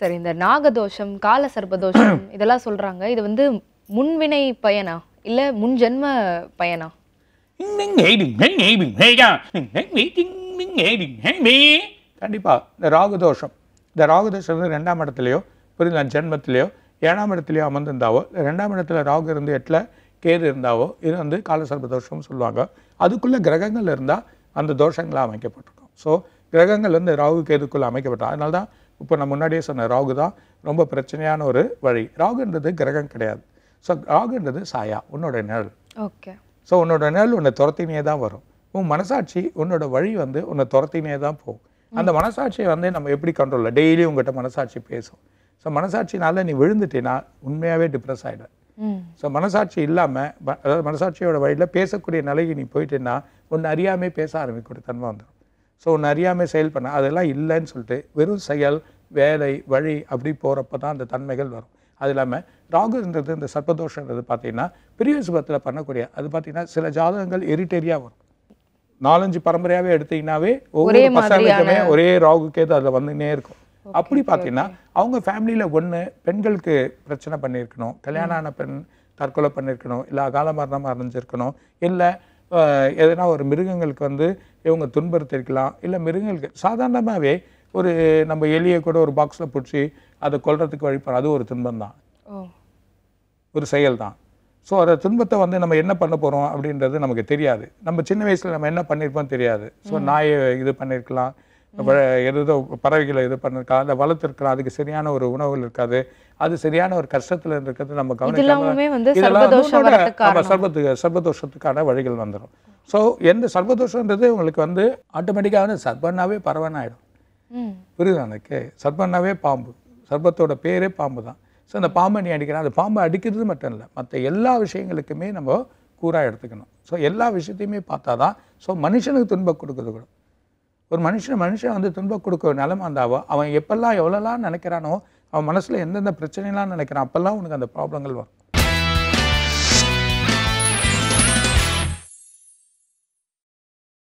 சரி இந்த நாகதோஷம் கால சர்பதோஷம் இதெல்லாம் சொல்றாங்க இது வந்து முன்வினை பயனா இல்ல முன் ஜென்ம பயனா கண்டிப்பா இந்த ராகுதோஷம் இந்த ராகுதோஷம் வந்து ரெண்டாம் இடத்துலயோ புரியுதா ஜென்மத்திலேயோ ஏழாம் இடத்துலயோ அமர்ந்திருந்தாவோ ரெண்டாம் இடத்துல ராகு இருந்து எட்டில் கேது இருந்தாவோ இது வந்து காலசர்ப தோஷம்னு சொல்லுவாங்க அதுக்குள்ளே கிரகங்கள் இருந்தால் அந்த தோஷங்களாக அமைக்கப்பட்டிருக்கும் ஸோ கிரகங்கள் வந்து ராகு கேதுக்குள்ளே அமைக்கப்பட்டோம் அதனால தான் இப்போ நான் முன்னாடியே சொன்னேன் ராகு தான் ரொம்ப பிரச்சனையான ஒரு வழி ராகுன்றது கிரகம் கிடையாது ஸோ ராகுன்றது சாயா உன்னோட நிழல் ஓகே ஸோ உன்னோட நிழல் உன்னை துரத்தினே தான் வரும் உன் மனசாட்சி உன்னோட வழி வந்து உன்னை துரத்தினே தான் போகும் அந்த மனசாட்சியை வந்து நம்ம எப்படி கண்ட்ரோல் டெய்லி உங்கள்கிட்ட மனசாட்சி பேசும் ஸோ மனசாட்சினால நீ விழுந்துட்டேன்னா உண்மையாகவே டிப்ரெஸ் ஆகிடும் ஸோ மனசாட்சி இல்லாமல் அதாவது மனசாட்சியோட வழியில் பேசக்கூடிய நிலைக்கு நீ போயிட்டேன்னா ஒன்று அறியாமே பேச ஆரம்பிக்கூடிய தன்மை வந்துடும் ஸோ நிறையாமே செயல் பண்ண அதெல்லாம் இல்லைன்னு சொல்லிட்டு வெறும் செயல் வேலை வழி அப்படி போகிறப்ப தான் அந்த தன்மைகள் வரும் அது இல்லாமல் ராகுன்றது இந்த சர்ப்பதோஷன்றது பார்த்தீங்கன்னா பெரிய சுபத்தில் பண்ணக்கூடிய அது பார்த்தீங்கன்னா சில ஜாதகங்கள் எரிட்டேரியாக வரும் நாலஞ்சு பரம்பரையாகவே எடுத்தீங்கன்னாவே ஒவ்வொரு பசங்களுக்குமே ஒரே ராகுக்கேது அதில் வந்துன்னே இருக்கும் அப்படி பார்த்தீங்கன்னா அவங்க ஃபேமிலியில் ஒன்று பெண்களுக்கு பிரச்சனை பண்ணியிருக்கணும் கல்யாணம் ஆன பெண் தற்கொலை பண்ணியிருக்கணும் இல்லை அகால மரணமாக அறிஞ்சிருக்கணும் இல்லை எதனா ஒரு மிருகங்களுக்கு வந்து இவங்க துன்புறுத்திருக்கலாம் இல்லை மிருகங்களுக்கு சாதாரணமாகவே ஒரு நம்ம எலியை கூட ஒரு பாக்ஸில் பிடிச்சி அதை கொல்றதுக்கு வழிபடுறோம் அது ஒரு துன்பம் தான் ஒரு செயல் தான் ஸோ அந்த துன்பத்தை வந்து நம்ம என்ன பண்ண போகிறோம் அப்படின்றது நமக்கு தெரியாது நம்ம சின்ன வயசில் நம்ம என்ன பண்ணியிருப்போம் தெரியாது ஸோ நாயை இது பண்ணியிருக்கலாம் எதோ பறவைகளை இது பண்ணிருக்கா அந்த வளர்த்து இருக்கிறோம் அதுக்கு சரியான ஒரு உணவுகள் இருக்காது அது சரியான ஒரு கஷ்டத்துல இருக்கிறது நம்ம கவனிக்காம சர்வத்துக்கு சர்வதோஷத்துக்கான வழிகள் வந்துடும் ஸோ எந்த சர்வதோஷம்ன்றது உங்களுக்கு வந்து ஆட்டோமேட்டிக்காக வந்து சர்பன்னாவே பறவைன்னு ஆயிடும் புரியுது எனக்கு சர்பன்னாவே பாம்பு சர்பத்தோட பேரே பாம்பு தான் ஸோ அந்த பாம்பை நீ அடிக்கிறேன் அந்த பாம்பு அடிக்கிறது மட்டும் இல்லை மற்ற எல்லா விஷயங்களுக்குமே நம்ம கூறாக எடுத்துக்கணும் ஸோ எல்லா விஷயத்தையுமே பார்த்தா தான் ஸோ மனுஷனுக்கு துன்பம் கொடுக்கறது கூட ஒரு மனுஷன் மனுஷன் வந்து துன்பம் கொடுக்க நிலம வந்தாவோ அவன் எப்பெல்லாம் எவ்வளோலாம் நினைக்கிறானோ அவன் மனசில் எந்தெந்த பிரச்சனைலாம் நினைக்கிறான் அப்போல்லாம் உனக்கு அந்த ப்ராப்ளங்கள் வரும்